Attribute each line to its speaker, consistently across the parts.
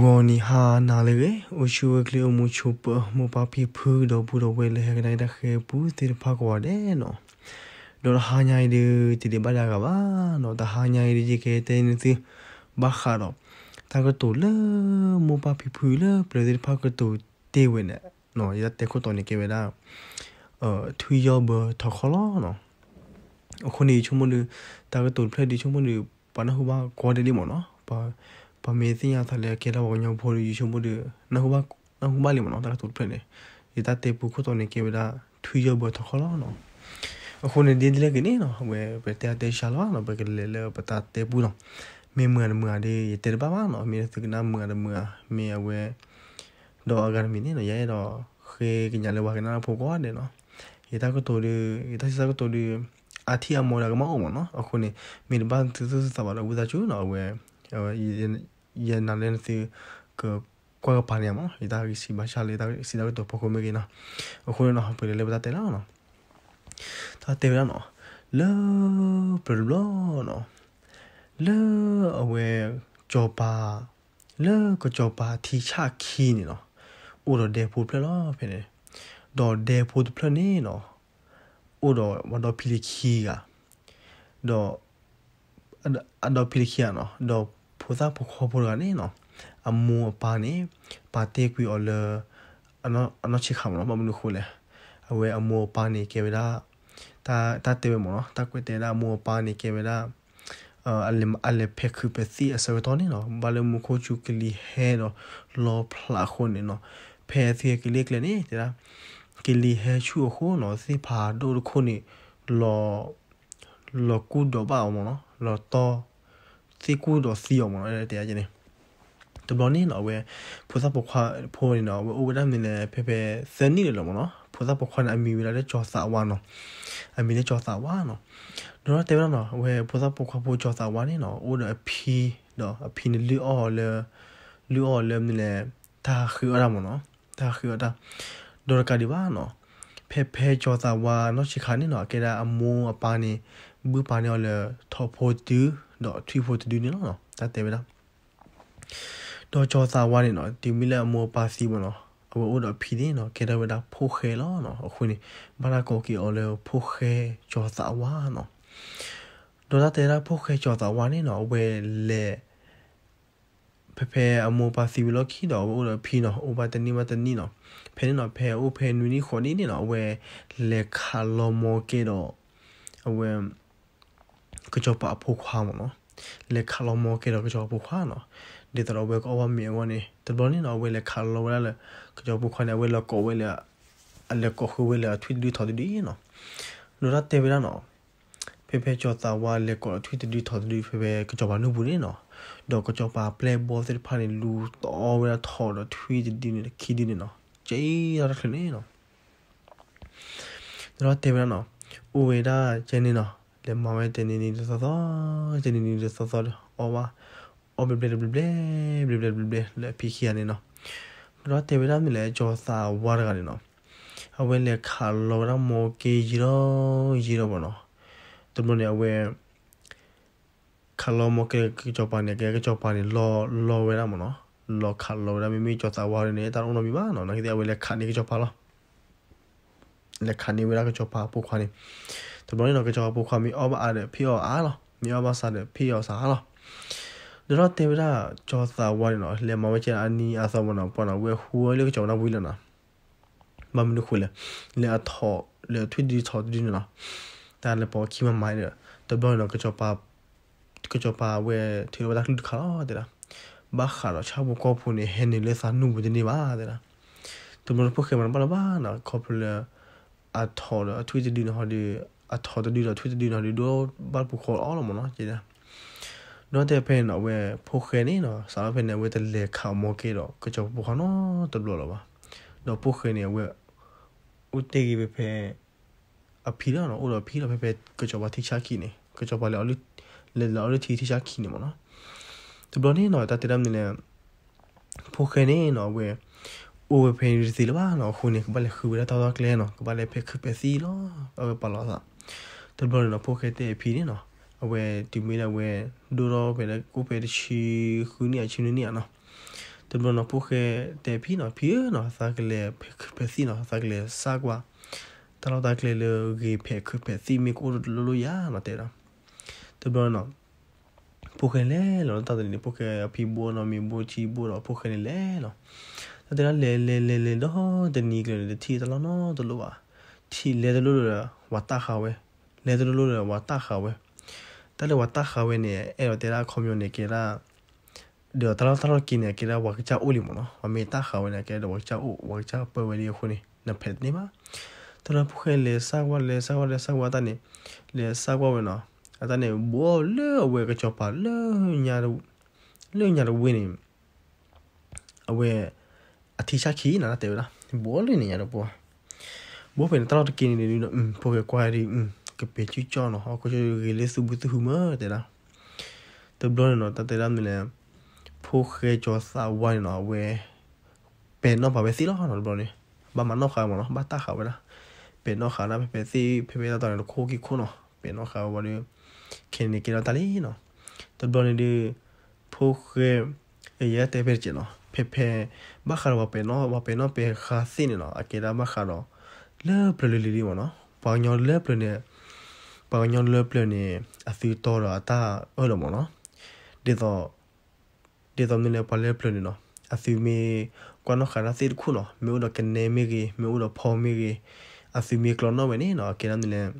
Speaker 1: วันนี้ฮานาเลยโอชูเกลียอมุชุบมุปาพีพูดอบูดอเวลเฮกไดดะเคปูติรพากวาเดนอดอหานายดือติดบลังกบวานอตะหานายดีจิเกเตนติบาคารอตากะตุเลมุปาพีพืเลเปลติรพากะตุเตเวนะนอยะเตโคตอนิเกเวดาเอ่อทุยอเบทอคอลอนะคนนี้ชุมมือตากะตุเพลดีชุมมือปานะฮูบากวาเดลิมอนะปาဗမေသိရသလဲကဲလာဝညောဖို့ယူရှုံမှုတွေနဟုဘနဟုဘလိမနော်တရတူပြန်လေဒီတတေပုခုတော်နေကေဝဒထွေရဘတခလောနော်အခုနေဒီဒီလကနေနော်ဝဲပတတေရှာလောနော်ပကလေလေပတတေပုနော်မေမွန်မွန်ဒီတေဘာဘာနော်မေသကနာမွန်မွန်မေဝဲတော့အဂရမီနေနော်ရဲတော့ခေကညာလေဝကနာဖို့ကောနေနော်ရတာကတော်လေရတာစကတော်လေအထီအမောရကမအောင်နော်အခုနေမေဘာသူသူသဘာလို့ဝဒချူနော်ဝဲ ya na len si ke kwa ka pani ama ita ki si ma sha le ta si ta to poko me ki na o ko na pe le ba te la no ta te la no le pe lo no le awe jo pa le ko jo pa ti cha ki ni no o do de pu pe lo pe ne do de pu pe ne no o do wa do pi ki ga do အတော့ဖိလိခိယနော်တော့ဖိုသာဖိုခေါ်ဖို့ကနေနော်အမူအပါနေပါတေကွီအော်လာအနော်အနော်ချိခါမနော်မမလို့ခိုးလဲအဝဲအမူအပါနေကေမရာတာတာတေမနော်တာကွေတေရာအမူအပါနေကေမရာအလမအလဖက်ခုပစီအစရတော်နေနော်ဘာလို့မခိုးချူကလီဟဲနော်လောဖလာခွန်နေနော်ဖဲစီကလီကလနေတေရာကလီဟဲချူခိုးနော်စီဖာဒိုခိုးနေလောလောကူဒဘာမနော်လောတော့စီကူတော့စီအောင်မနော်အဲ့တရားချင်းနေတော်တော်နေတော့ဝဲဖိုးစားပခွာဖိုးနေတော့အိုဝဒမင်းလည်းဖေဖေဇန်နီလည်းမနော်ဖိုးစားပခွာနဲ့အမီဝလာတဲ့ကြော်စာဝါနော်အမီနဲ့ကြော်စာဝါနော်တော့တေဗနော်ဝဲဖိုးစားပခွာဖိုးကြော်စာဝါနေနော်အိုတော့အဖီတော့အဖီနဲ့လူအော်လေလူအော်လေမင်းလည်းတာခူရမနော်တာခူရတာဒေါ်ကာဒီဝါနော်ဖေဖေကြော်စာဝါနော်ချီခါနေနော်အကေတာအမိုးအပါနေဘူပါနေော်လေထော်ဖို့တူတော့ထရီဖို့တူနေနော်တတ်တယ်ဗျာတော့ကြောစာဝါနေနော်ဒီမီလက်အမောပါစီမနော်အဘောတော့ဖီနေနော်ကေတဝဒဖိုခဲလောနော်အခုနေဘာလာကိုကီအော်လေဖိုခဲကြောစာဝါနော်ဒေါ်တာတေရာဖိုခဲကြောစာဝါနေနော်ဝဲလေဖဖဲအမောပါစီဘလော့ခီတော့ဘောတော့ဖီနော်အိုဘာတနီမတနီနော်ဖဲနော်ဖဲအိုဖဲနွီနီခေါ်နေနော်ဝဲလေခါလောမောကေတော့အဝဲก็จะปะพวกความเนาะเลขาลมอเกดก็จะพวกความเนาะเดี๋ยวเราเวก็ว่ามีวันนี้แต่บอลนี่เนาะเวเลขาลมแล้วก็จะพวกความเนี่ยเวลาก็เวลาอะไรก็คือเวลาทวิตดูถอดดีเนาะนูรัตเตเวลาเนาะเพ่เพ่จอตาวาเลก็ทวิตดูถอดดีเพ่เพ่ก็จะว่านูบุนี่เนาะดอกก็จะปะเพลย์บอลเสร็จผ่านลูต่อเวลาถอดทวิตดีนี่คิดดีนี่เนาะเจ๊รักเลยเนาะนูรัตเตเวลาเนาะ uwe da jenino le mame teni ni le sasa teni ni le sasa o wa o ble ble ble ble ble ble ble ble le pi khi ani no ro te be da mi le jo sa wa ra ni no a we le kha lo ra mo ke ji ro ji ro bo no to mo ne a we kha lo mo ke ke jo pa ne ke ke jo pa ni lo lo we ra mo no lo kha lo ra mi mi jo sa wa ra ni ta ro no mi ba no na ke a we le kha ni ke jo pa lo le kha ni we ra ke jo pa po kha ni 怎么那个叫不看米奥巴阿的皮奥阿了，米奥巴啥的皮奥啥了。你说对不啦？叫啥玩呢？连妈妈见阿尼阿啥玩呢？不呢，我胡那个叫那为了呢，妈妈就回来，连套连推地草地呢，但是把起码买的，怎么那个叫把个叫把我推了把他卡了的啦，把卡了，差不多靠谱呢，还你来啥弄不的呢吧的啦。怎么不开门吧了吧？那靠谱了，阿套了，推地呢好的。အထော်တဒီတော့ထွေးတဒီတော့ဒီတော့ဘာပူခေါ်အောင်လို့မနော်ကြည်လားနော်တဲ့ဖဲနော်ဝဲဖိုခဲနေနော်စားဖဲနေဝဲတလေခါမောကေတော့ကကြောပူခေါ်နော်တလို့လို့ပါနော်ပိုခဲနေဝဲဦးတေကြီးပဲဖဲအဖီတော့နော်ဦးတော့ဖီတော့ဖဲဖဲကကြောပါထိချာခီနေကကြောပါလေအလူလေလော်ရီထိထိချာခီနေမနော်တဘလို့နေနော်တတရမ်နေလေဖိုခဲနေနော်ဝဲโอ้เพนริสิลว่าเนาะคุณเนี่ยก็บาเลยคือเวลาตอนแรกเนาะก็บาเลยเพคคือเปซี่เนาะเอาไปปลอดอ่ะတဘလနပိုခဲတဲ့အဖီနေနော်အဝဲဒီမေးတဲ့ဝဲဒိုတော့ပဲကိုပဲချီခူနီအချင်းနီနော်တဘလနပိုခဲတဲ့ဖီနော်ဖီနော်စာကလေးပဲစီနော်စာကလေးစာကွာတတော်တာကလေးလေဂေဖဲခုပဲစီမီကိုလိုလိုရမတဲ့တော့တဘလနော်ပိုခဲလေလောတတဲ့နေပိုခဲဖီဘောနော်မီဘောချီဘောတော့ပိုခဲလေနော်တဲ့လေလေလေလေတော့တနီကလေးတီတလောနော်တလို့ပါတီလေတလို့ဝတ်တာခါဝဲလေဒလိုလိုဝတာခဝဲတလေဝတာခဝဲနေအဲ့တော့တရာကွန်မြူနီကေလာဒေတရာတရာကိနေကေလာဝကချာအိုလီမနော်ဝမေတာခဝဲနေကေလာဝကချာအိုဝကချာပဝဲလီခုနေနဖက်နေမတရာဖခဲလေဆာဝလေဆာဝလေဆာဝတနေလေဆာဝဝဲနော်အတနေဘောလေဝဲကချပါလေညာလို့လေညာလို့ဝင်းနေအဝဲအထီရှာခီနာတဲ့ဗလားဘောလေနေရတော့ဘောဘောပင်တရာကိနေလို့ပိုကေကွာရီကပေချီချောနော်ဟောကိုချေလေးစုဘူးသူမှာတဲ့လားတဘလုံးနော်တတဲရမ်းလေဖိုခဲကျော်စာဝိုင်းနော်ဝဲပေနော်ပါပဲစီလောဟောနော်ဘလုံးနေဘာမနော်ခါမနော်ဘာတာခါဝဲလားပေနော်ခါနာပေစီပေပေတော့တော့ခိုကီခုနော်ပေနော်ခါဝဲလေခင်နေကီတော့တလီနော်တဘလုံးနေဒီဖိုခဲရဲတဲ့ပဲချေနော်ဖေဖေဘာခါဝပေနော်ဝပေနော်ပေခါစင်းနော်အကေဒါမခါနော်လဲပလလီလီမနော်ပေါညောလဲပလနေပကညောလပလနေအစီတော်တာတာအဲ့လိုမနော်ဒီတော့ဒီတော့နည်းပလဲပလနေနော်အစီမီကွနခရစီခုနော်မြို့တော့ကနေမီကြီးမြို့တော့ဖော်မီကြီးအစီမီကလောနော်မနေနော်ကေနမ်းနည်း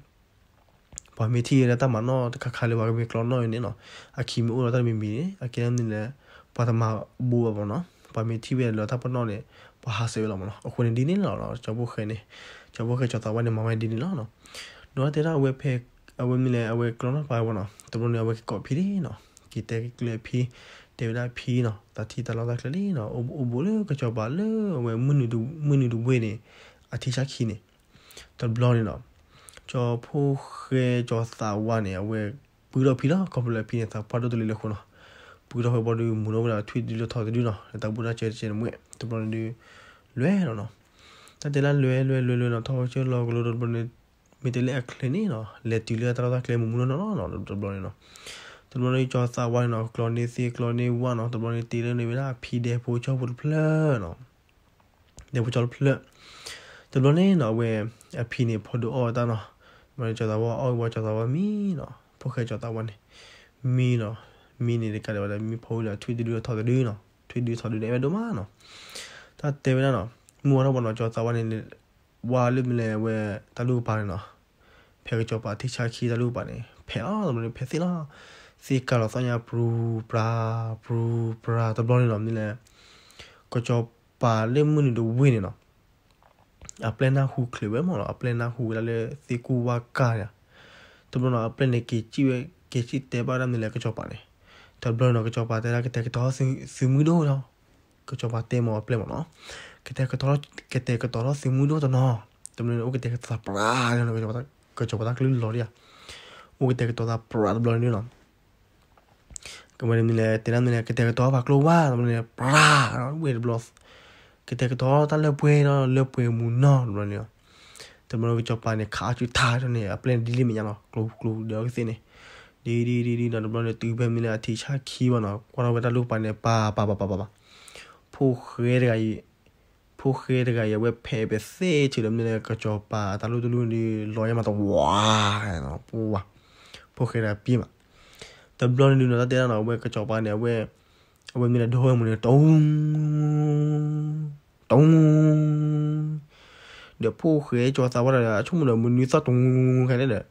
Speaker 1: ဘာမီတီရတာမနော်တခါခါလေးဘာမီကလောနော်နေနော်အခီမြို့တော့တမီမီနေအကေနမ်းနည်းပထမဘူဘောနော်ဘာမီတီပဲလောတာပနော်နေဘာဟာဆေလောမနော်အခုနေဒီနေလောတော့ကျွန်တော်ခဲနေကျွန်တော်ခဲကျွန်တော်ဝနေမမဒီနေလောနော်နော်တဲ့တော့ဝက်ဖက်အဝဲမီလဲအဝဲကလောနာပါဝနော်တဘုန်အဝဲကော်ဖီရီနော်ကီတဲကလေဖီတေလာဖီနော်တာတီတလာကလေနော်အိုဘိုလေကချပါလေအဝဲမနီဒူမနီဒူဝဲနေအတီရှာခီနေတဘလောနေနော်ကျော်ဖိုးခဲကျော်သာဝနေအဝဲပူတော့ဖီလားကော်ဖီလေဖီနေတာပါတော့လေခုနော်ပူတော့ဟောပေါ်ဒီမူနောလာထွေးဒီလိုထောက်ဒီနော်တာပူတော့ချဲချဲမွေ့တဘလောနေလွဲနော်နော်တတလာလွဲလွဲလွဲလွဲနော်ထောက်ချဲလောကလို့တော့ဘယ်မီတလေအခလင်းနော်လက်တူလေတရတာကလေမမှုနော်နော်တဘလို့နော်တဘလို့ကြောစာဝိုင်းနော်ကလော်နေစီကလော်နေဝါနော်တဘလို့တီလေနေဗလာဖီဒေပိုချောဘုတ်ဖလနော်ဒေပိုချောဖလတဘလို့နေနော်ဝဲအဖီနေဖို့ဒိုအော်တာနော်မနေကြောတာဝါအော်ဝါကြောတာဝါမီနော်ဖိုခဲကြောတာဝါနေမီနော်မီနေလေကလေဝါမီဖိုလာထွေးတူထော်တူနော်ထွေးတူထော်တူနေဗဒိုမာနော်တာတေဗလာနော်မူရဘောနော်ကြောတာဝါနေဝါလိမလေဝဲတလူပါနော်ဖဲကကြောပါထိချာခီတလူပါနေဖဲအားသမလို့ဖဲစီလားစီကတော့ဆညာဘရူဘရာဘရူဘရာတဘလုံးနော်နိလဲကကြောပါလေမှုနေလို့ဝင်းနေနော်အပလနာဟူခလဝဲမော်အပလနာဟူလာလေစီကူဝါကာရတဘလုံးနော်အပလနေကီချီဝဲကီချီတဲပါရမ်နိလဲကကြောပါနေတဘလုံးနော်ကကြောပါတဲလာကတဲ့ကတော့စီစီမူတော့နော်ကကြောပါတဲမော်အပလမော်နော်ကတဲ့ကတော့ကတဲ့ကတော့စီမူတော့တော့နော်တဘလုံးနော်ကတဲ့ကတော့ပရာနော်ကကြောပါ que yo pueda incluir Loria o que te que toda para lo ni no como ni le tirando ni que te que toda para cloba ni para weird bluff que te que toda tal le puede no le puede mu no lo ni te me lo que yo plan ni ca chu ta ni a plan delete me ya no clo clo de que se ni ဒီဒီဒီဒီနော်ဘလောနဲ့တူပဲမင်းလည်းအထီချခီးပါနော်ကွာတော့ဝက်တာလို့ပါနေပါပါပါပါပါဖိုးခဲတဲ့ကကြီး 포크에 내가 야외 페베세 지름 내가 저빠 달로들루니 로야마다 와 와. 포크라 비마. 더블로니 누나 대라 나 외가 저빠 내 외. 외 미나 도에 문에 똥. 똥. để phu khế cho tao là chung là mình sao tung cái đấy đấy.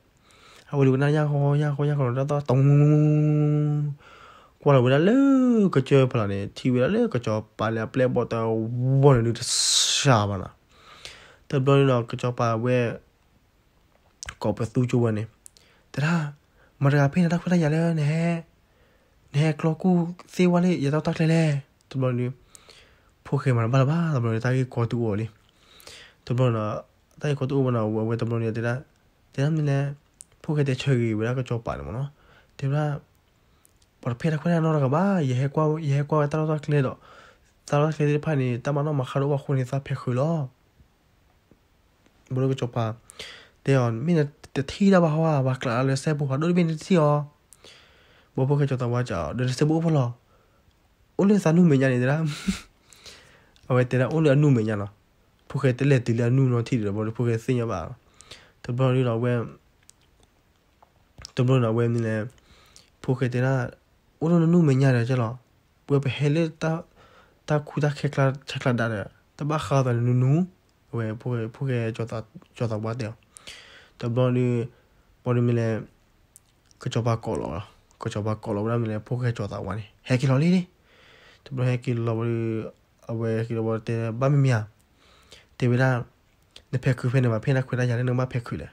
Speaker 1: Hầu điều này nha khó nha khó nha khó nó to tung กว่าเวลาเลิกก็เจอพลาเนี่ยทีเวลาเลิกก็จอปาแล้วเปลบอตาวอนนี่ชาบานะแต่บลอนี่เนาะก็จอปาเวก็ประตูจวนเนี่ยแต่ถ้ามาราเพ่นตักพลาอย่าเลยนะฮะนะฮะกลอกูเซวาเลยอย่าตักเลยแหละตบลอนี่พวกเคยมาบ้าบ้าตบลอนี่ตายกอตูอเลยตบลอนี่ตายกอตูมาเนาะเวตบลอนี่แต่ละแต่ละนี่นะพวกเคยแต่เฉยเวลาก็จอปาเนาะแต่ว่า por pera kuna no ga ba ye he kwa ye he kwa ta ta kle do ta ta kle de pa ni ta ma no ma kharo wa khuni sa phe khulo bro ge chopa de on mi na te thi da ba wa ba kla le se bu ha do mi ni ti o bo bo ge chota wa ja de se bu pho lo o le sa nu me nya ni da a we te da o le nu me nya lo pho ge te le ti le nu no ti de bo pho ge sin ya ba to bro ni lo we to bro na we ni le pho ge te na uno no nu menya da jalo we be hele ta ta khuda khekla chakla da da ta ba kha da nu nu we po po ge jota jota wa de ta bo ni bo ni mile ko choba ko lo ko choba ko lo mile po ge jota wa ni he ki lo li ni ta bo he ki lo ri awe ki lo te ba mi mia te be da ne pe khu fe ne ma pe na khu da ya ne ma pe khu le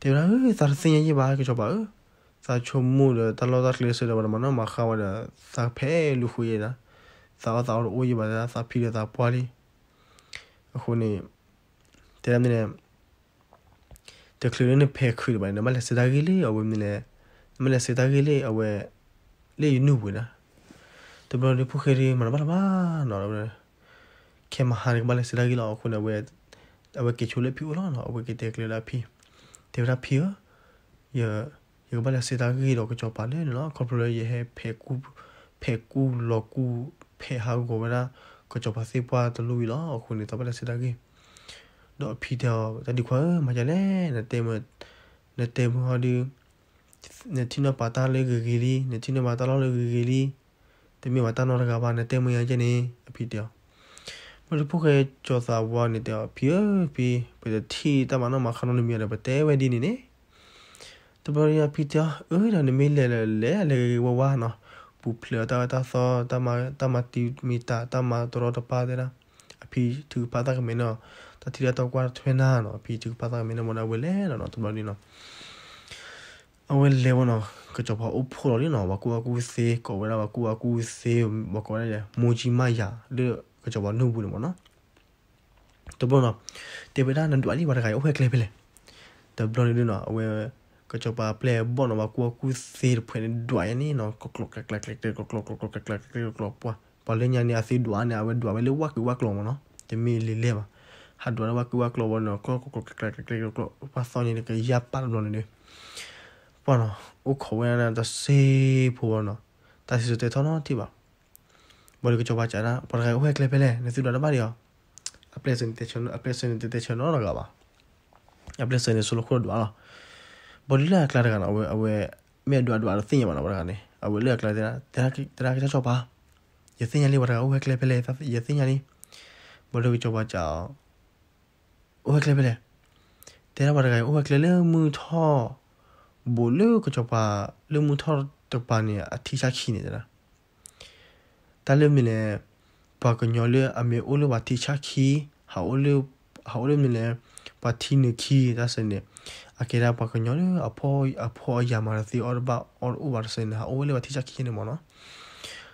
Speaker 1: te ra ta sin ye ba ke choba စာချုံမှုတလောသားကလေးစရဘာမနော်မခါဝဒါစာဖဲလူခွေရတာစာသာအိုးရပါလားစာဖီရတာပွားလေးအခုနေတဲမ်းနေတကလူနေဖဲခွေပါနေမလဲစတာကလေးအဝဲမလဲမလဲစတာကလေးအဝဲလေးနုဘူးနာတဘလို့ဖခဲရီမနဘာဘာနော်ဘယ်ခေမဟာရမလဲစတာကလေးအခုနေဝဲအဝဲကချိုလေးပြူလောနော်အဝဲကတဲ့ကလေးလာဖီတေရာဖီရ yobala seta gi lo ko pa le no controller ye he phe ku phe ku lo ku phe ha go bala ko cho pa se pa to lu lo ko ni to bala seta gi do phi da ta di khwa ma ja le na te mo na te mo ha di na ti na pa ta le gi gi li na ti na ma ta lo le gi gi li te mi ma ta no ga ba na te mo ya je ni phi da မလို့ဖို့ခဲကြော်စာဘွားနေတယ်ပြေပြေပြေတီတမနာမခဏလို့မြရတယ်ပဲတဲဝဲဒီနေနေတဘရီယာပီတာအွေဒါနမီလဲလဲလဲလဲဝဝနော်ပူဖလတာတာသောတမတမတီမီတာတမတော်တော်ပါဒရာအဖီသူပါတာကမင်းနော်တတိရတော့ကွာထွင်းနာနော်အဖီသူပါတာကမင်းနော်မနာဝဲလဲနော်တဘရီနော်အဝဲလဲဝနော်ကကြောပါအဖို့တော်လေးနော်ဝကူဝကူစေးကောဝဲလာဝကူဝကူစေးဝကောရဲမူဂျီမယာလေကကြောပါနှုတ်ဘူးနော်နော်တဘနော်တေဗဒါနန်တူအလီဝါတခိုင်အဝဲကလေးပဲလေတဘနော်လေးနော်အဝဲก็จะปาเพลย์บอลออกมากัวกูซีเพื่อนด้วยนี่เนาะก็กลอกกลอกกลอกกลอกกลอกกลอกกลอกกลอกกลอกกลอกปะพอเล่นยานี่อาซีด้วยเนี่ยเอาไว้ด้วยไว้เลือกว่าคือว่ากลอกมันเนาะจะมีเล่ยๆปะหัดด้วยว่าคือว่ากลอกบอลเนาะก็กลอกกลอกกลอกกลอกกลอกปะซ้อนนี่ก็ยับปั้นบอลนี่ปะเนาะโอ้เขาเนี่ยนะจะเซฟพอเนาะแต่สุดท้ายท้อเนาะที่ปะบอลก็จะว่าจ้านะบอลใครโอ้ยเคลไปเลยในสุดแล้วบ้าเดียวอัปเดตส่วนเตชนอัปเดตส่วนเตชนเนาะหรอกปะอัปเดตส่วนในสุลโคดวะเนาะဘောလီလာကလာတကန်အဝဲအဝဲမြတ်တို့တို့အသိရမှာနော်ဗလားကနေအဝဲလက်ကလာတဲ့တရားတရားကချောပါရစင်းရလေးဗလားအဝဲကလေးပဲလေရစင်းရလေးဘောလီကချောပါကြောင်းအဝဲကလေးပဲလေတရားဗလားကအဝဲကလေးလေမူထောဘောလီကချောပါလေမူထောတပန်ရအထီးရှားခီနေတယ်လားတလည်းမင်းလေပါကညောလေအမေအိုလိုဝတီချာခီဟာအိုလိုဟာအိုလိုမင်းလေပါတီနခီဒါစနေ akira pa konyoni apo apo yamarati orba or ubar sena ole ba ticha kine mo no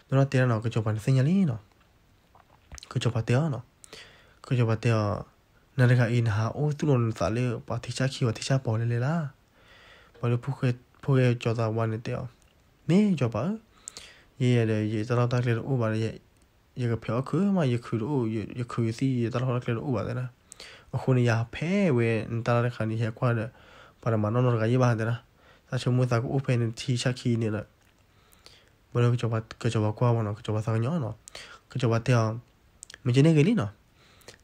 Speaker 1: no la tira no que chopa señalino que chopa te no que chopa te na rega in ha o tu no sa le pa ticha ki wa ticha po le le la pa le puke puke chota wa ne te ne chopa ye le ye ta ta le ubar ye ye que pyo ku ma ye ku ro ye ku si ye ta ta le ubar de na အခုနေရဖဲဝဲတာရခဏီဟခွာရပါရမနောနရကရေးပါတဲ့လားစာချုံမစာကို open တီချက်ခီနေလားဘလို့ကြောပါကြောပါကွာမနော်ကြောပါဆောင်ညောနော်ကြောပါတဲ့မကျနေကလေးနော်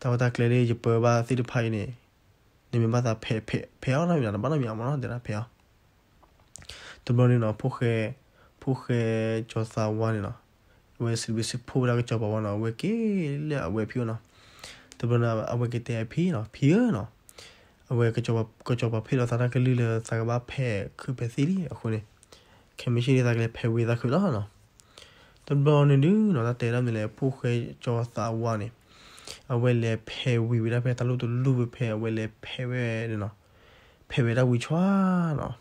Speaker 1: တာဝတာကလေးရပပါစီတဖိုင်နေနေမမသာဖဲဖဲဖဲအောင်လာမြန်ဘာလို့မြန်မနော်တဲ့လားဖဲအောင်တမလို့နော်ဖုခဲဖုခဲကြောစာဝါနေနော်ဝဲစီဘီစီဖိုးလာကြောပါဝါနော်ဝဲကေလေဝဲဖြူနော်တပနာအဝကတဲ့ဖီနော်ဖီရနော်အဝကကြောကကြောဖီလာသနာကလေးလာစကဘာဖဲခုပဲစီရီအခုလေခမရှိတဲ့ကလေးဖဲဝေးသားခုလားနော်တဘနနူးနော်တဲရမ်းလေပိုခဲကြောသာဝါနေအဝဲလေဖဲဝေးဝေးလားဖဲတလို့တလူဖဲအဝဲလေဖဲဝဲနော်ဖဲဝေးတာဝီချွာနော်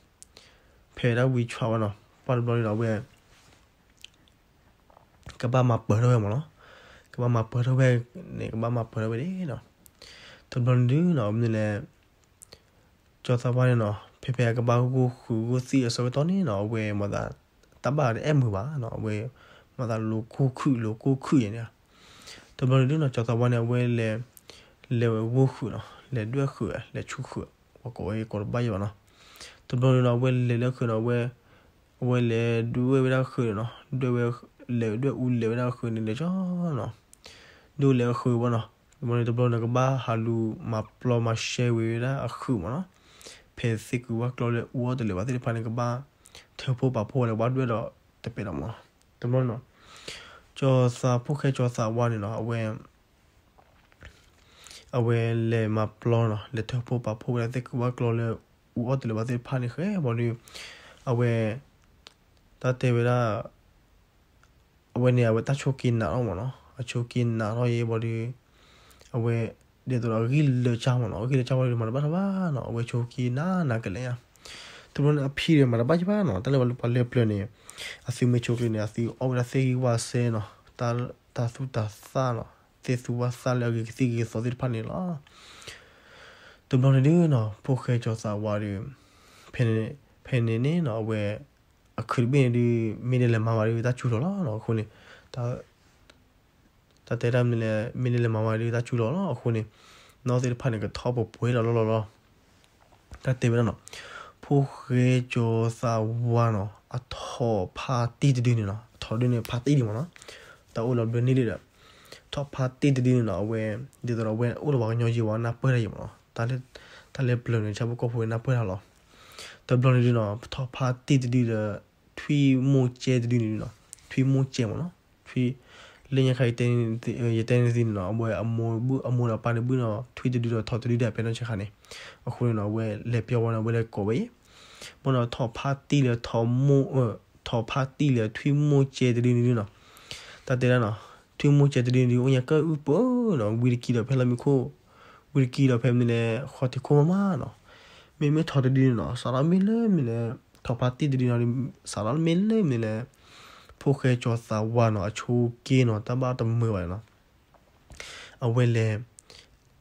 Speaker 1: ဖဲတာဝီချွာနော်ပါလဘလို့တော့ဝဲကဘာမှာပေါ်ရဲမနော်ကမမှာပရဘဲနေကမမှာပရဘဲနော်တဘန်ဒူးနော်မြင်လဲကျော်သဘာနော်ဖေဖေကဘာကိုခုကိုစီအစောတော်နေနော်ဝဲမသာတဘာအဲ့မူပါနော်ဝဲမသာလိုခုခုလိုကိုခုရနေတဘန်ဒူးနော်ကျော်သဘာနဲ့ဝဲလဲလေဝခုနော်လေတွဲခုလေချူခုဝကိုေကောဘိုင်ယောနော်တဘန်ဒူးနော်ဝဲလေလေခုနော်ဝဲဝဲလေဒူးဝဲဝဲခုနော်ဒူးဝဲလေဒူးဦးလေဝဲခုနေလေချောနော်လူလန်ခုဘောနော်မနီတဘလနကဘာဟာလူမပလမရှဲဝေရာအခုမနော်ဖဲစစ်ကူဝကလော်လေဝတ်လေဝတ်လေဖာနကဘာထေဖို့ပါဖို့လေဝတ်တွေတော့တပေတော့မတမနော်ကျော်စာဖုခဲကျော်စာဝါနေနော်အဝဲအဝဲလေမပလောနော်လေထေဖို့ပါဖို့လေစစ်ကူဝကလော်လေဝတ်လေဝတ်လေဖာနေခဲဘောနီအဝဲတတေဝရာအဝဲနေအဝဲတချိုကင်းနာအောင်မနော်အချိုကိနာတော့ရေးဘော်ဒီအဝဲဒီတော့ဂီလချောင်းမနော်ဂီလချောင်းလေးမနော်ဘာဘာနော်အဝဲချိုကိနာနာကလေးရသူတို့အဖြေမှာဘာချပါနော်တလဲဘလပလနေအစီမချိုကိနေအစီအော်ရစီဝါဆဲနော်တာတာစုတာစာနော်သေစုဝါစာလည်းဂီစီဂီစောဒီပနေလားသူတို့နေနော်ပိုခဲကြောစာဝါရီဖင်နေဖင်နေနော်အဝဲအခုဘင်းဒီမင်းလည်းမမာရီတာချူတော့လားနော်ခုနေဒါ자데이터밀레밀레마마리다줄어어코니너들파는거터보보이라로로로다때문에포회조사와노아토파티드디니나터드니파티디모나다올라베니리라 top party တည်နေတော့ဝဲဒီတော့ဝဲဥလောကညောကြီးဝါနာပွဲရရမလို့ဒါလည်းဒါလည်းဘလွန်နေချဘကောဖွေးနာပွဲရလို့ဒါဘလွန်နေတော့ top party တည်တဲ့ထွေးမိုကျဲတည်နေတော့ထွေးမိုကျဲမလို့ထွေး lenya khai ten ye ten zin no bo amo bu amo na pan bu no twi du do tho twi da pe no che khane akhu no we le pyo wa no we le ko we bo no tho pha ti le tho mo tho pha ti le twi mo che de ni no ta de no twi mo che de ni o ya ka u po no wi ki do pe la mi ko wi ki do pe mi le kho ti ko ma no mi me tho de ni no sa la mi le mi le tho pha ti de ni no sa la mi le mi le ဖိုခဲကျော်စာဝါနော်အချိုးကင်းနော်တဘာတမွေပါနော်အဝဲလေ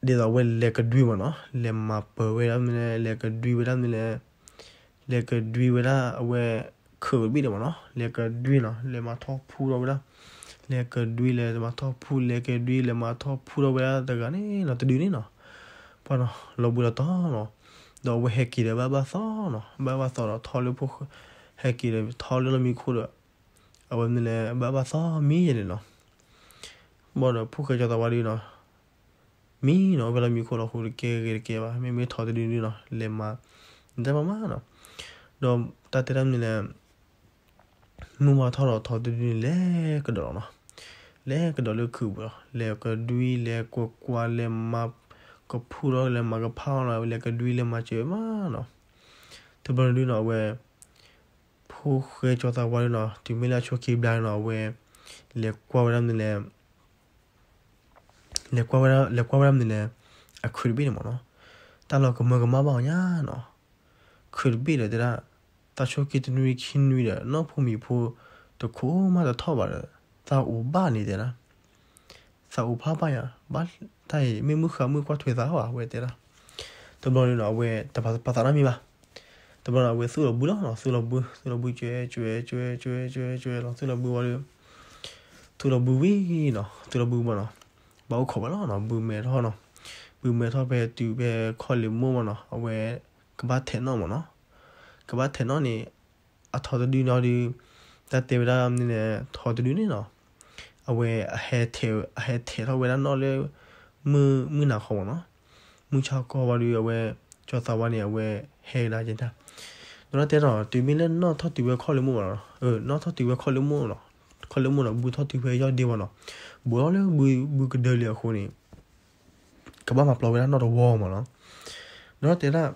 Speaker 1: ဒီတော့ဝဲလေကဒွီမနော်လေမပဝဲရမလဲလေကဒွီဝဲရမလဲလေကဒွီဝဲလာအဝဲခုဘီတော့နော်လေကဒွီနော်လေမထောဖူတော့ဝဲလားလေကဒွီလေမထောဖူလေကဒွီလေမထောဖူတော့ဝဲတကနေနော်တဒွီနေနော်ပေါ်နော်လောဘူးတော့နော်တော့ဝဲဟက်ကီလေဘာဘာသောနော်ဘာဘာသောတော့ထော်လို့ဖို့ဟက်ကီလေထော်လို့မီခိုးတော့အဝမ်းနေဘာဘာသာမီးရတယ်နော်ဘောတော့ဖုခကြတာပါလိနော်မီးနော်ဘယ်လိုမျိုးခေါ်တော့ဟိုကဲကဲကဲပါမင်းမထော်တယ်နီနော်လေမဒါမမနော်တော့တတရမ်နေလဲမူမထော်တော့ထော်တယ်နီလဲကတော့နော်လဲကတော့လူခုဘောလဲကဒွီလဲကိုကွာလဲမကဖူရောလဲမကဖောင်းလဲကဒွီလဲမချေမနော်တပန်လူနော်ဝဲခုခဲကြတာဝါရနော်ဒီမီလာချိုကီဘလိုင်းနော်ဝဲလေကွာဝရမ်နေလေလေကွာဝရလေကွာဝရမ်နေလေအခုရပြီနော်တာလောကမကမပါညာနော်ခုရပြီလေဒါတချိုကီတနွေခင်းနွေတယ်နော်ဖူမီဖူတခိုးမှတော့ထောက်ပါတယ်သာဥပနေတယ်လားသာဥဖပါရဘာတိုင်မေမှုခမှုခွာထွေသာဟောဝဲတယ်လားတဘလို့နော်ဝဲတပါပသာမီပါ怎么了？我输了不了，输了不，输了不绝绝绝绝绝绝了，输了不我了，输了不为了，输了不嘛了，把我考不了了，不没他了，不没他被丢被考了么嘛了，我个把天了嘛了，个把天了呢，啊，他的绿鸟的，在对面那呢，他的绿鸟，啊，我还贴还贴他为了那了，没没拿好嘛了，没查过我的我，叫啥玩意我黑了人家。တော့တဲ့တော့တီမီလဲနော်ထော်တီဝဲခေါ်လို့မို့နော်အဲနော်ထော်တီဝဲခေါ်လို့မို့နော်ခေါ်လို့မို့နော်ဘူးထော်တီဝဲရောက်ဒီမနော်ဘူးရောလဲဘူးဘူးကဒဲလေခုန်နေကဘာမှာပလော်ဝဲနော်တော့ဝေါ်မနော်တော့တဲ့လား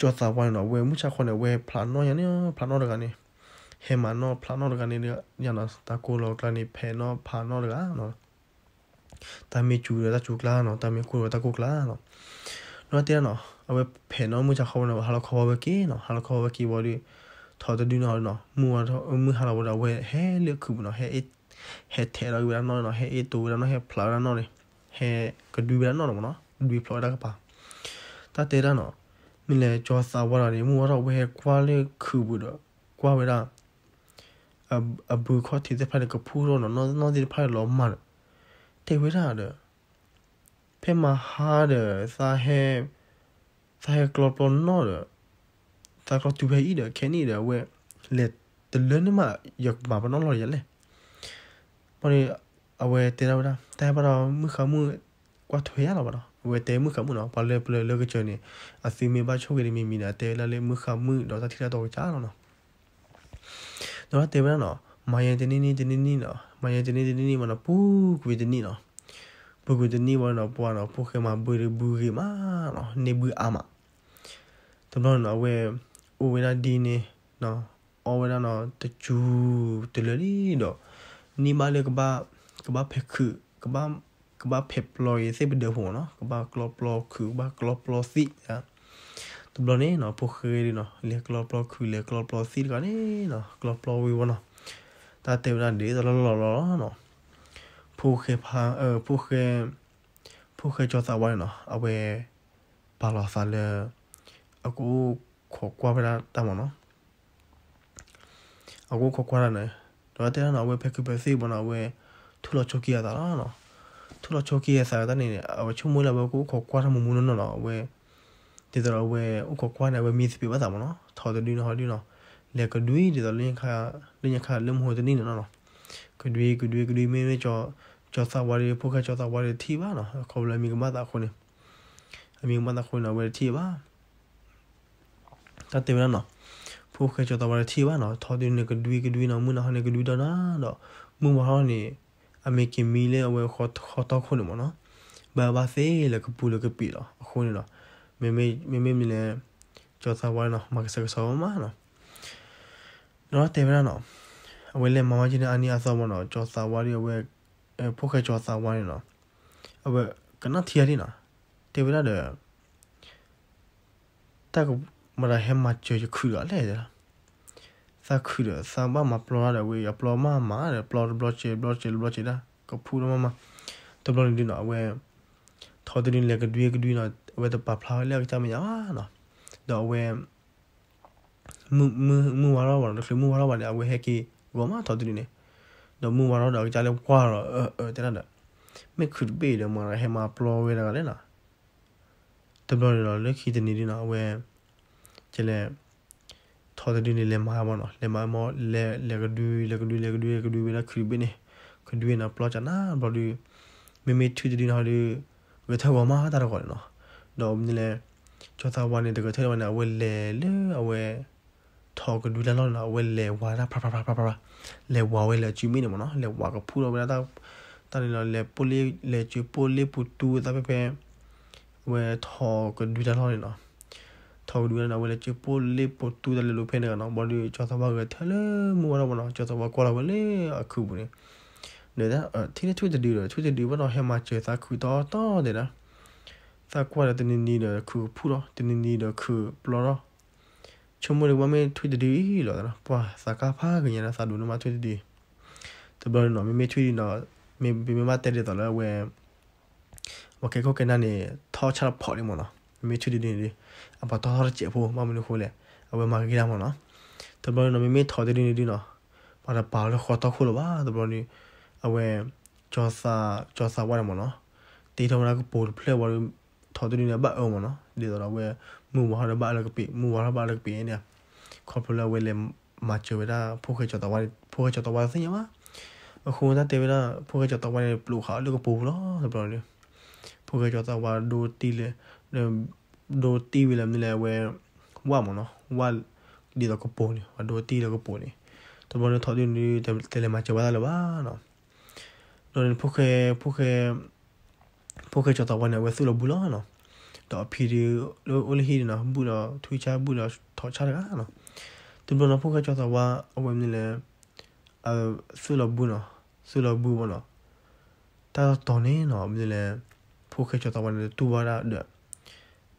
Speaker 1: ကြောစာဝိုင်းနော်ဝဲမှုချခွန်နဲ့ဝဲဖလာနော်ရနေဖလာနော်တကနေဟေမနောဖလာနော်တကနေညနာတကိုလောကလနေဖဲနော်ဖာနော်တကနော်တာမီချူရတာချူကလာနော်တာမီကိုရတာကိုကလာနော်တော့တဲ့နော်အဝဖဲနော်မူချခေါနော်ဟာလခေါ်ဝကီနော်ဟာလခေါ်ဝကီဘော်ဒီထော်တဒူနော်နော်မူဝထော်မူဟာလဘော်ဒါဝဲဟဲလေခုဘနော်ဟဲအစ်ဟဲထဲရောရနော်နော်ဟဲအစ်တူရနော်ဟဲဖလာရနော်လေဟဲကဒူရနော်နော်ဒူဖလာဒါကပါတာတေရနော်မင်းလေကြောစာဝါတာနေမူဝတော့ဝဲခွာလေခုဘူးတော့ခွာဝဲတာအဘူခေါ်တီတဲ့ဖက်ကပူရောနော်နော်ဒီဖက်လောမန်တေဝဲတာတော့ဖဲမဟာတဲ့စာဟဲ thioglobulin thioglobulin tu bai da keni da we le de len ma yok ma ba no lo ya le pani awe te da da ta ba da mu kha mu kwa thwe ya lo ba da we te mu kha mu no pa le ple le ge chene a si me ba chho ge mi mi na te la le mu kha mu do ta thi da do cha no no no te ba no ma ye de ni ni de ni ni no ma ye de ni de ni ni ma no pu ku de ni no ပုဂ္ဂိုလ်တနည်းဘောနော်ပွားနော်ပုခေမှာဘူရီဘူရီမှာနော်နေဘူးအာမ怎么那位我为了地呢，那我为了那的住的了哩咯，你妈嘞个把个把拍去个把个把拍不来，谁不得火呢？个把个不来去，个把个不来死啊！怎么呢？那不可以呢，连个不来去，连个不来死个呢？那个不来为我呢？但对不对？你老老老呢？ผู้เคยพาเออผู้เคยผู้เคยจอสาวไว้เนาะเอาไปปาลอซาเลอร์အခုခေါ်ကွာပလာတာမနော်အခုခေါ်ကွာရတယ်တော့တဲ့နော်ဝဲဖက်ကူပဲစေးပေါ်နော်ဝဲထူလချိုကီရတာနော်ထူလချိုကီရစားတဲ့နေအဝချုံမလာဘကိုခေါ်ကွာမှုမှုနော်ဝဲဒီတော့ဝဲဥခေါ်ကွာနေဝဲမီစပီပါတာမနော်ထော်တဲ့ဒီနော်ဟောဒီနော်လေကဒွီဒီတော့လင်းခါလင်းခါလမဟုတ်တဲ့နေနော်ကဒွီကဒွီကဒွီမင်းမကျော်ကျော်စာဝါရီဖုခကျော်စာဝါရီထီပါနော်ခေါ်လာမိကမတာခုန်နေအမိကမတာခုန်နော်ဝဲထီပါ ta te na no phu khe cho ta ba thi ba no tho din ne ka dui ka dui na mu na ha ne ka dui da na do mu ma ha ni a me ki mi le awe kho kho ta kho ni mo no ba ba se le ka pu le ka pi lo kho ni no me me me me mi le cho ta ba no ma ka sa ka sa ma no no te ba no အဝဲလဲမမချင်းနဲ့အနီအဆောမနော်ကြော်စာဝါရီအဝဲအဖို့ခဲကြော်စာဝါရီနော်အဝဲကနထီရီနော်တေဗလာတဲ့တက်မလာဟဲမချေချခုရလဲဒါစာခုရစာမမပလောရဝေရပလောမမာရပလောဘလော့ချေဘလော့ချေဘလော့ချေဒါကဖူရမမတဘလောင်းဒီနော်အဝဲထော်တင်လက်ကတွေးကတွေးနော်အဝဲတပဖလာလက်ကချမရနော်တော့အဝဲမမမဝါရောဝါတော့ခလူမဝါရောဝါလည်းအဝဲဟက်ကီဘောမထော်တင်နေတော့မဝါရောတော့ကြားလဲကွာတော့အဲတဲ့နော်မေခုဘေးတယ်မရဟဲမပလောဝဲတာလည်းလားတဘလောင်းတော့လက်ခီတနေဒီနော်အဝဲကျလဲထော်တဒီနေလဲမာဘောနော်လဲမာမောလဲလဲကဒူလဲကဒူလဲကဒူလဲကဒူဝေနာခရီဘနေခဒူဝေနာပလော့ချာနာဘော်ဒီမေမေထူတဒီနော်ဒီဝေထဝမာတာတော့ကောနော်တော့မင်းလဲကျောသာဝါနေတကထဲဝါနေအဝဲလဲလဲအဝဲထော်ကဒူလဲလောနော်အဝဲလဲဝါရာဖဖဖဖဖလဲဝါဝဲလဲချီမီနေမနော်လဲဝါကဖူတော့မလားတာတာနေလဲပိုလေးလဲချီပိုလေးပူတူတာပဲပဲဝဲထော်ကဒူလဲလောနော်ထောက်လူနဲ့တော့လေချပိုလေပိုတူတယ်လို့ဖဲနေကနော်ဘောဒီချောသဘောကထဲလေမူရမနော်ချောသဘောကွာလာဝလေအခုဘူးနေနေတာသီနေထွေတဒီတော့ထွေတဒီဘောတော့ဟဲမှာချေသာခုတော့တော့နေတာသာကွာတဲ့နေနေတော့ခုဖူတော့တနေနေတော့ခုပလောတော့ချုံမလေးဝမဲထွေတဒီလို့နော်ပွာစကားဖားကညနာစာလုံးမှာထွေတဒီတဘနော်မေမေထွေနော်မေမေမတက်တယ်တော့လေဝဲโอเคကိုကနေထောချရဖို့လေမနော်မေချူဒီနေလေအပတော်ရချေဖို့မမလို့ခိုးလေအဝမကကြီးလာမနော်တဘောနမေမေထော်တဲ့နေဒီနော်ဘာသာပါလို့ခေါ်တော့ခိုးလို့ပါတဘောနေအဝဲကျော်စာကျော်စာဝရမနော်တေးထောင်လာကပိုဖလက်ဝရထော်တဲ့နေဘတ်အောင်မနော်ဒီတော့ဝဲမူဝါရဘတ်လည်းကပိမူဝါရဘတ်လည်းကပိနေခေါ်ဖလာဝဲလေမချေဝရာဖိုးခဲချတော့ဝါဖိုးခဲချတော့ဝါစင်ရမအခုနတေဝရာဖိုးခဲချတော့ဝါလေပလူခါလည်းကပိုလို့တဘောနေဖိုးခဲချတော့ဝါဒူတီလေโดตีวิลามิเลเวว่ามั้งเนาะว่าดีเราก็ปนี่ว่าโดตีเราก็ปนี่ตัวบอลทอดอยู่นี่แต่เตเลมาจะว่าได้หรือว่าเนาะโดนพวกเคพวกเคพวกเคจะต่อวันเนี่ยเวสุเราบุลเนาะต่อพีดีโลโอลิฮีเนาะบุลเราทุยชาบุลเราทอชาได้เนาะตัวบอลพวกเคจะต่อว่าเอาไว้นี่แหละเออสุเราบุเนาะสุเราบุเนาะแต่ตอนนี้เนาะมันเลยพวกเคจะต่อวันเนี่ยตัวว่าได้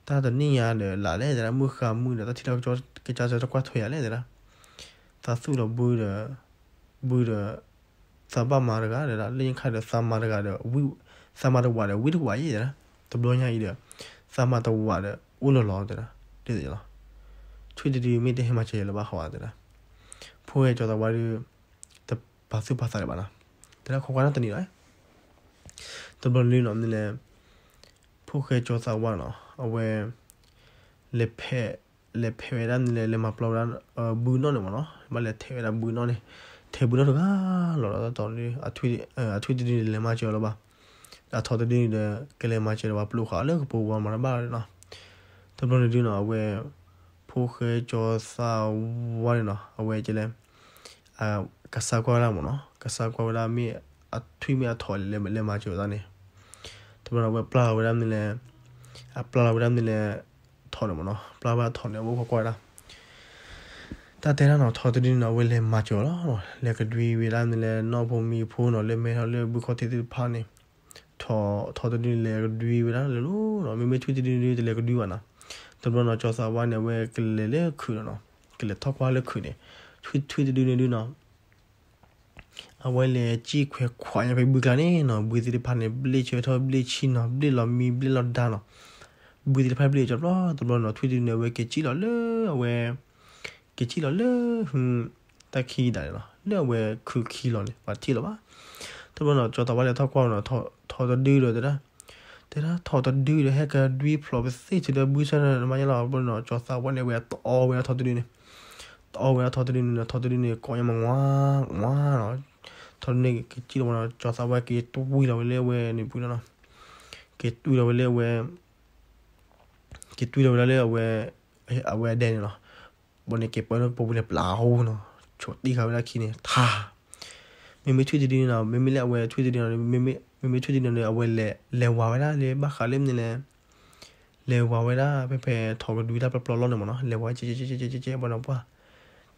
Speaker 1: ta da ni ya le la le da mu kha mu da ti la jo ke cha cha kwa thoi ya le da ta su lo bu da bu da sa ba ma ga da la lin kha da sa ma ga da wi sa ma da wa da wi da wa yi da ta blo nya yi da sa ma da wa da u lo lo da de de la chui de de mi de ma che le ba ha wa da phu ye jo da wa ri ta ba su ba sa le ba na da ko kwa na ta ni la ta blo lin no ni le phu khe jo sa wa no အဝဲလေဖဲလေဖဲရန်လေလေမပလောရန်ဘူးနော်နော်နော်မလေထဲရဘူးနော်လေထဲဘူးနော်ကလောလောတော်လေးအထွေအထွေတီလေမကျော်လောပါအထော်တီလေကလေမကျော်လောပါပလုခါလေပူဝမရပါနော်တပလုံးနေဒီနော်အဝဲဖိုခဲကျော်စာဝါနော်အဝဲကျလဲအာကဆာကွာလာမနော်ကဆာကွာလာမီအထွေမြအထော်လေလေမကျော်သားနေတပလုံးဝဲပလာဝဲရမ်းနေလေပလာလာဝဒမ်နေလဲထော်နေမနော်ပလာဘာထော်နေဘောကွာတာတတဲနော်ထော်တည်နော်ဝဲလဲမချော်တော့လက်ကတွေးဝဲလာနေလဲနော်ဘုံမီဖိုးနော်လဲမဲဟောလဲဘုခတိတိဖာနေထော်ထော်တည်လဲတွေးဝဲလာလဲလို့နော်မေမေချွေးတည်တွေးလဲကတွေးဝါနာတဘနော်ကြောစာဝါနေဝဲကလေလေခူနော်ကလေထော်ခွာလဲခူနေချွေးချွေးတည်နေလို့နော်အဝဲလေជីခွဲခွာရပဲဘူးကနေနော်ဘူးဒီဖာနေဘလစ်ချေထောဘလစ်ချီနော်ဘလစ်လော်မီဘလစ်လော်ဒါနော်ဘူးဒီဖာဘလစ်ချေတော့သူတို့နော်ထွေးတူနေဝဲကជីလော်လေအဝဲကជីလော်လေဟွန်းတခီးတယ်နော်လေအဝဲခုခီလော်လေပါတီလော်ပါသူတို့နော်ကြော်တော်ပါလေထောက်ကွာနော်ထောထောတော်ဒူးလော်တဲ့တဲ့လားထော်တော်ဒူးလေဟက်ကဒွီဖလော်ဘစစ်ချေတဲ့ဘူးဆန်နော်မညာလော်ဘူးနော်ကြော်စာဝဲနေဝဲတော်ဝဲထော်တူးနေတော်ဝဲထော်တူးနေနော်ထော်တူးနေကိုရမငွားငွားနော် thone ke chi lo na cha sa wa ke tu wi lo le we ni pu na ke tu lo le we ke tu lo le we a we de ni lo bo ni ke pa no po le pla ho no cho ti ka la ki ni tha မမေချွေးတင်နေတာမမေလည်းအဝယ်ချွေးတင်နေတာမမေမမေချွေးတင်နေအဝယ်လဲလဲဝါဝဲလားလေဘာခါလေးမနေလဲလဲဝါဝဲလားဖေဖေထော်ကဒူလာပပလောနေမနော်လဲဝါချေချေချေချေချေဘောနော်ပွား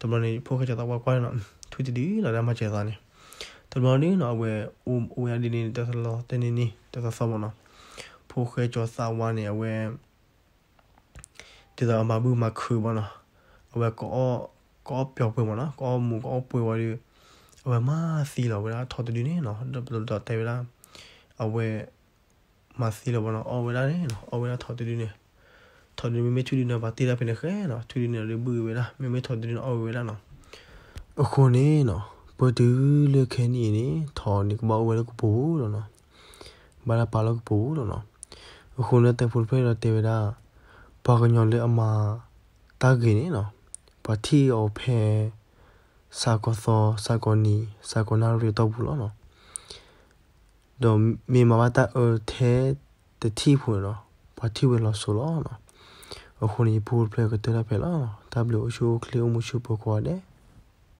Speaker 1: တမလို့နေဖိုးခကြတော့ကွာနော်ချွေးတင်လာတယ်မချေသားနေတော်နေနော်ဝဲအိုအိုရဒီနေတက်လောတင်းနေနေတက်ဆောမနော်ဖိုခဲကျော်စာဝါနေဝဲဒီတော့မဘူးမခွေမနော်အဝဲကောကောပြောပွေမနော်ကောမူကောပွေဝါဒီအဝဲမစီလောဝဲထော်တူနေနော်တော့တဲဝဲလားအဝဲမစီလောဘနော်အဝဲလားနေနော်အဝဲထော်တူနေထော်တူမိမိထူဒီနော်ဗာတီလာပင်ခဲနော်ထူဒီနော်လေဘူးဝဲလားမိမိထော်တူနေအဝဲလားနော်အခုနေနော်ဘဒူလခဲနီနေထော်နီကမဝဲလကပူလောနော်ဘာလာပါလကပူလောနော်အခုနဲ့တဖုန်ဖဲရတေဝဒဘာကညောလေအမတာဂိနေနော်ဘာတီအောဖဲစာကောသောစာကောနီစာကောနာရီတော့ဘူးလောနော်တော့မေမဝတာအထဲတတိဖုန်နော်ဘာတီဝဲလောဆိုလောနော်အခုနေပူဖဲကတေရဖဲလော W ရှိုးကလေးမှုရှိုးပေါ်ကွာတယ်